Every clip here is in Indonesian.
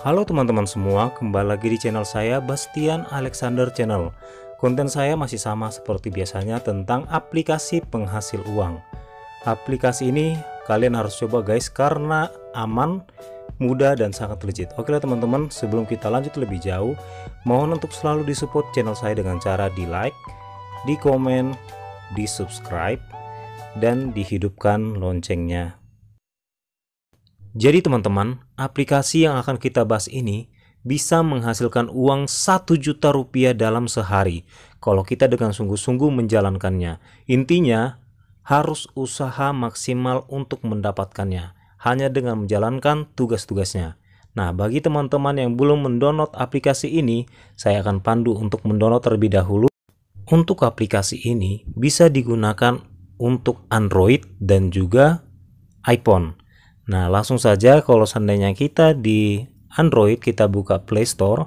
Halo teman-teman semua, kembali lagi di channel saya Bastian Alexander Channel. Konten saya masih sama seperti biasanya tentang aplikasi penghasil uang. Aplikasi ini kalian harus coba guys karena aman, mudah dan sangat legit. Oke lah teman-teman, sebelum kita lanjut lebih jauh, mohon untuk selalu disupport channel saya dengan cara di like, di komen, di subscribe, dan dihidupkan loncengnya jadi teman-teman, aplikasi yang akan kita bahas ini bisa menghasilkan uang 1 juta rupiah dalam sehari kalau kita dengan sungguh-sungguh menjalankannya. Intinya, harus usaha maksimal untuk mendapatkannya hanya dengan menjalankan tugas-tugasnya. Nah, bagi teman-teman yang belum mendownload aplikasi ini, saya akan pandu untuk mendownload terlebih dahulu. Untuk aplikasi ini bisa digunakan untuk Android dan juga iPhone. Nah, langsung saja kalau seandainya kita di Android kita buka Play Store.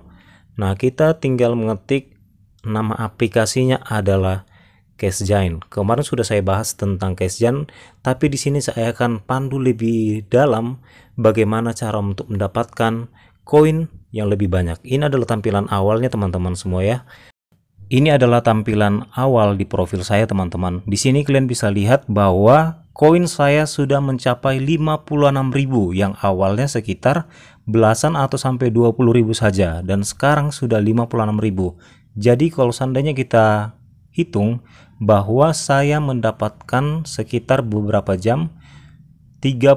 Nah, kita tinggal mengetik nama aplikasinya adalah CashJine. Kemarin sudah saya bahas tentang CashJine, tapi di sini saya akan pandu lebih dalam bagaimana cara untuk mendapatkan koin yang lebih banyak. Ini adalah tampilan awalnya teman-teman semua ya. Ini adalah tampilan awal di profil saya teman-teman. Di sini kalian bisa lihat bahwa koin saya sudah mencapai 56.000 yang awalnya sekitar belasan atau sampai 20.000 saja dan sekarang sudah 56.000. Jadi kalau seandainya kita hitung bahwa saya mendapatkan sekitar beberapa jam 30.000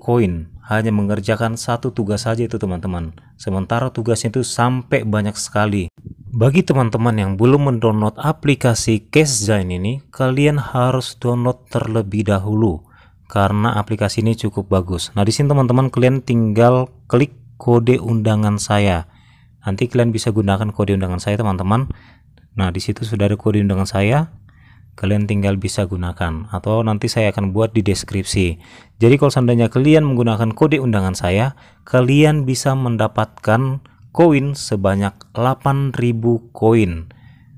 koin hanya mengerjakan satu tugas saja itu teman-teman. Sementara tugasnya itu sampai banyak sekali. Bagi teman-teman yang belum mendownload aplikasi CashZine ini, kalian harus download terlebih dahulu karena aplikasi ini cukup bagus. Nah, di sini teman-teman kalian tinggal klik kode undangan saya. Nanti kalian bisa gunakan kode undangan saya, teman-teman. Nah, di situ sudah ada kode undangan saya. Kalian tinggal bisa gunakan atau nanti saya akan buat di deskripsi. Jadi kalau seandainya kalian menggunakan kode undangan saya, kalian bisa mendapatkan koin sebanyak 8.000 koin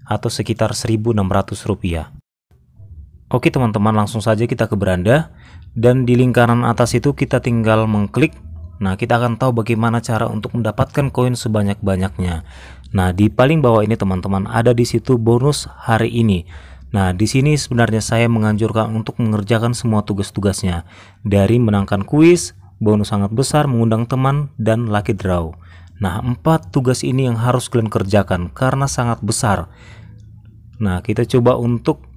atau sekitar 1.600 rupiah. Oke teman-teman langsung saja kita ke beranda dan di lingkaran atas itu kita tinggal mengklik Nah kita akan tahu bagaimana cara untuk mendapatkan koin sebanyak-banyaknya Nah di paling bawah ini teman-teman ada di situ bonus hari ini Nah di sini sebenarnya saya menganjurkan untuk mengerjakan semua tugas-tugasnya Dari menangkan kuis, bonus sangat besar, mengundang teman, dan lucky draw Nah, empat tugas ini yang harus kalian kerjakan karena sangat besar. Nah, kita coba untuk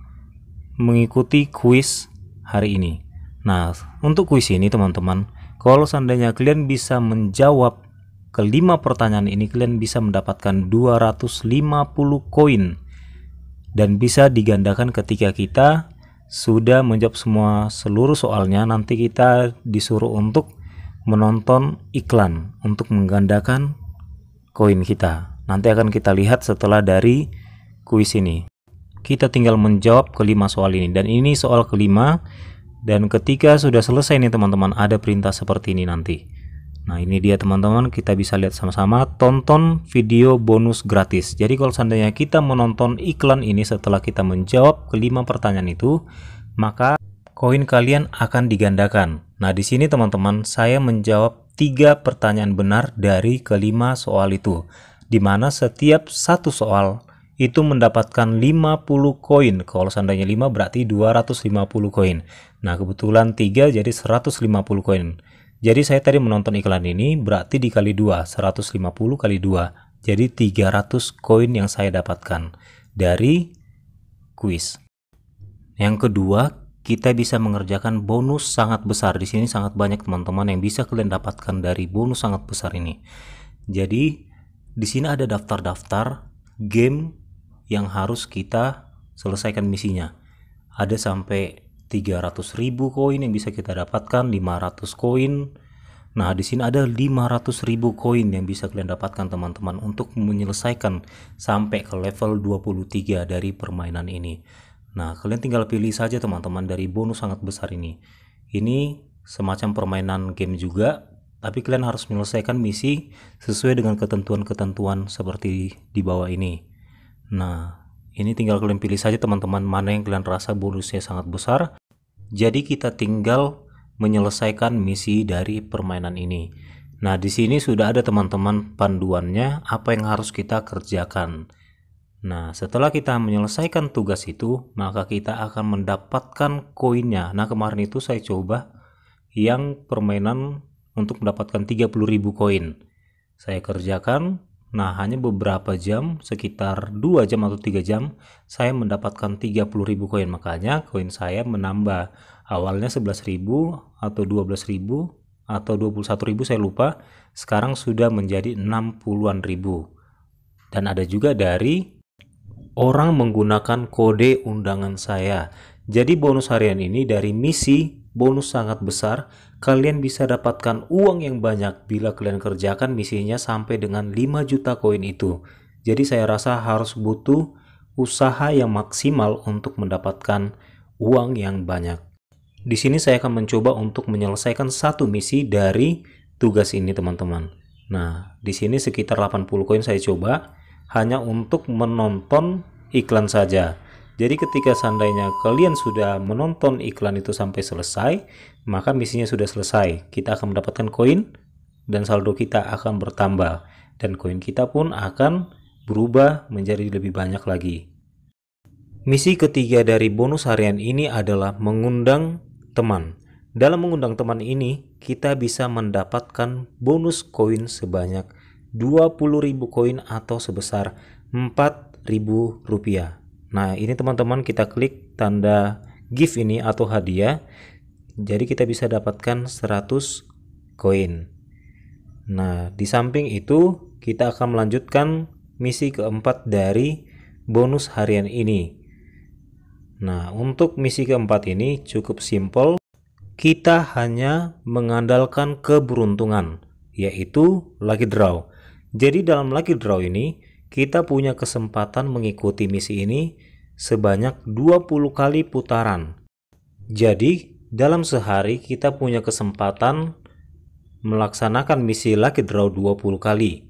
mengikuti kuis hari ini. Nah, untuk kuis ini teman-teman, kalau seandainya kalian bisa menjawab kelima pertanyaan ini, kalian bisa mendapatkan 250 koin dan bisa digandakan ketika kita sudah menjawab semua seluruh soalnya. Nanti kita disuruh untuk menonton iklan untuk menggandakan koin kita. Nanti akan kita lihat setelah dari kuis ini. Kita tinggal menjawab kelima soal ini dan ini soal kelima dan ketika sudah selesai nih teman-teman ada perintah seperti ini nanti. Nah ini dia teman-teman kita bisa lihat sama-sama tonton video bonus gratis. Jadi kalau seandainya kita menonton iklan ini setelah kita menjawab kelima pertanyaan itu maka koin kalian akan digandakan. Nah, di sini teman-teman saya menjawab tiga pertanyaan benar dari kelima soal itu, di mana setiap satu soal itu mendapatkan 50 koin. Kalau seandainya 5 berarti 250 koin. Nah, kebetulan 3 jadi 150 koin. Jadi saya tadi menonton iklan ini berarti dikali 2, 150 kali 2. Jadi 300 koin yang saya dapatkan dari kuis. Yang kedua, kita bisa mengerjakan bonus sangat besar. Di sini sangat banyak teman-teman yang bisa kalian dapatkan dari bonus sangat besar ini. Jadi, di sini ada daftar-daftar game yang harus kita selesaikan misinya. Ada sampai 300.000 koin yang bisa kita dapatkan, 500 koin. Nah, di sini ada 500.000 koin yang bisa kalian dapatkan teman-teman untuk menyelesaikan sampai ke level 23 dari permainan ini. Nah, kalian tinggal pilih saja teman-teman dari bonus sangat besar ini. Ini semacam permainan game juga, tapi kalian harus menyelesaikan misi sesuai dengan ketentuan-ketentuan seperti di bawah ini. Nah, ini tinggal kalian pilih saja teman-teman mana yang kalian rasa bonusnya sangat besar. Jadi kita tinggal menyelesaikan misi dari permainan ini. Nah, di sini sudah ada teman-teman panduannya apa yang harus kita kerjakan. Nah, setelah kita menyelesaikan tugas itu, maka kita akan mendapatkan koinnya. Nah, kemarin itu saya coba yang permainan untuk mendapatkan 30.000 koin. Saya kerjakan, nah hanya beberapa jam, sekitar 2 jam atau 3 jam, saya mendapatkan 30.000 koin. Makanya koin saya menambah. Awalnya 11.000 atau 12.000 atau 21.000 saya lupa, sekarang sudah menjadi 60-an ribu. Dan ada juga dari orang menggunakan kode undangan saya. Jadi bonus harian ini dari misi bonus sangat besar. Kalian bisa dapatkan uang yang banyak bila kalian kerjakan misinya sampai dengan 5 juta koin itu. Jadi saya rasa harus butuh usaha yang maksimal untuk mendapatkan uang yang banyak. Di sini saya akan mencoba untuk menyelesaikan satu misi dari tugas ini teman-teman. Nah, di sini sekitar 80 koin saya coba hanya untuk menonton iklan saja. Jadi ketika seandainya kalian sudah menonton iklan itu sampai selesai, maka misinya sudah selesai. Kita akan mendapatkan koin dan saldo kita akan bertambah dan koin kita pun akan berubah menjadi lebih banyak lagi. Misi ketiga dari bonus harian ini adalah mengundang teman. Dalam mengundang teman ini, kita bisa mendapatkan bonus koin sebanyak 20.000 koin atau sebesar 4.000 rupiah. Nah ini teman-teman kita klik tanda gift ini atau hadiah jadi kita bisa dapatkan 100 koin. Nah di samping itu kita akan melanjutkan misi keempat dari bonus harian ini. Nah untuk misi keempat ini cukup simpel. kita hanya mengandalkan keberuntungan yaitu lucky draw. Jadi dalam Lucky Draw ini, kita punya kesempatan mengikuti misi ini sebanyak 20 kali putaran. Jadi, dalam sehari kita punya kesempatan melaksanakan misi Lucky Draw 20 kali.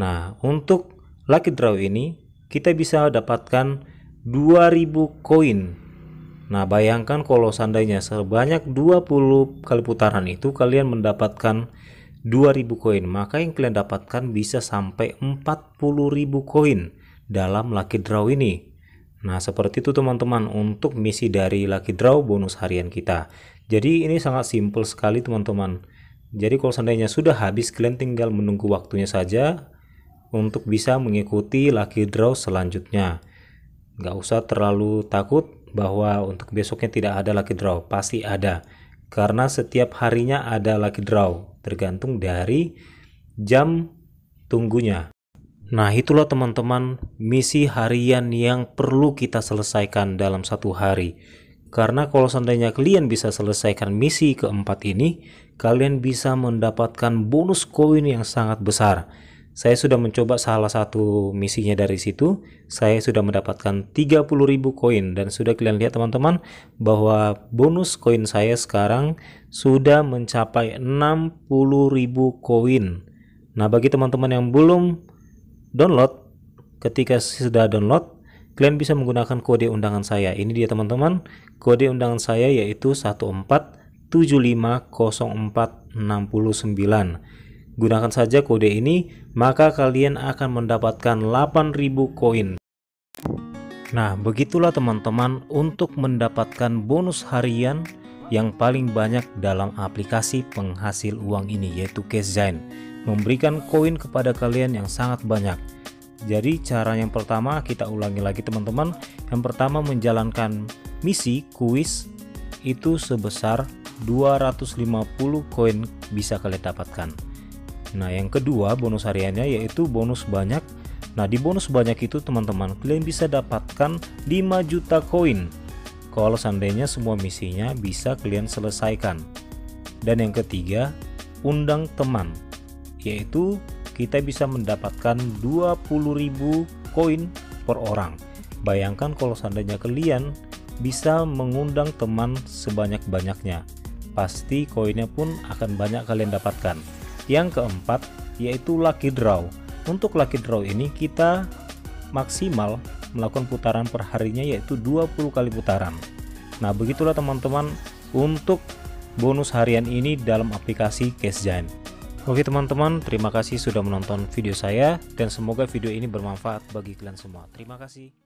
Nah, untuk Lucky Draw ini, kita bisa dapatkan 2000 koin. Nah, bayangkan kalau seandainya sebanyak 20 kali putaran itu kalian mendapatkan 2000 koin, maka yang kalian dapatkan bisa sampai 40.000 koin dalam lucky draw ini. Nah, seperti itu teman-teman untuk misi dari lucky draw bonus harian kita. Jadi ini sangat simple sekali teman-teman. Jadi kalau seandainya sudah habis kalian tinggal menunggu waktunya saja untuk bisa mengikuti lucky draw selanjutnya. Nggak usah terlalu takut bahwa untuk besoknya tidak ada lucky draw, pasti ada karena setiap harinya ada lucky draw tergantung dari jam tunggunya. Nah, itulah teman-teman misi harian yang perlu kita selesaikan dalam satu hari. Karena kalau seandainya kalian bisa selesaikan misi keempat ini, kalian bisa mendapatkan bonus koin yang sangat besar saya sudah mencoba salah satu misinya dari situ. Saya sudah mendapatkan 30.000 koin dan sudah kalian lihat teman-teman bahwa bonus koin saya sekarang sudah mencapai 60.000 koin. Nah, bagi teman-teman yang belum download, ketika sudah download, kalian bisa menggunakan kode undangan saya. Ini dia teman-teman, kode undangan saya yaitu 14750469. Gunakan saja kode ini, maka kalian akan mendapatkan 8000 koin. Nah, begitulah teman-teman untuk mendapatkan bonus harian yang paling banyak dalam aplikasi penghasil uang ini yaitu CashZine. Memberikan koin kepada kalian yang sangat banyak. Jadi cara yang pertama kita ulangi lagi teman-teman. Yang pertama menjalankan misi kuis itu sebesar 250 koin bisa kalian dapatkan. Nah, yang kedua bonus hariannya yaitu bonus banyak. Nah, di bonus banyak itu teman-teman, kalian bisa dapatkan 5 juta koin kalau seandainya semua misinya bisa kalian selesaikan. Dan yang ketiga, undang teman, yaitu kita bisa mendapatkan 20.000 koin per orang. Bayangkan kalau seandainya kalian bisa mengundang teman sebanyak-banyaknya. Pasti koinnya pun akan banyak kalian dapatkan. Yang keempat yaitu lucky draw. Untuk lucky draw ini kita maksimal melakukan putaran perharinya yaitu 20 kali putaran. Nah, begitulah teman-teman untuk bonus harian ini dalam aplikasi Cash giant Oke teman-teman, terima kasih sudah menonton video saya dan semoga video ini bermanfaat bagi kalian semua. Terima kasih.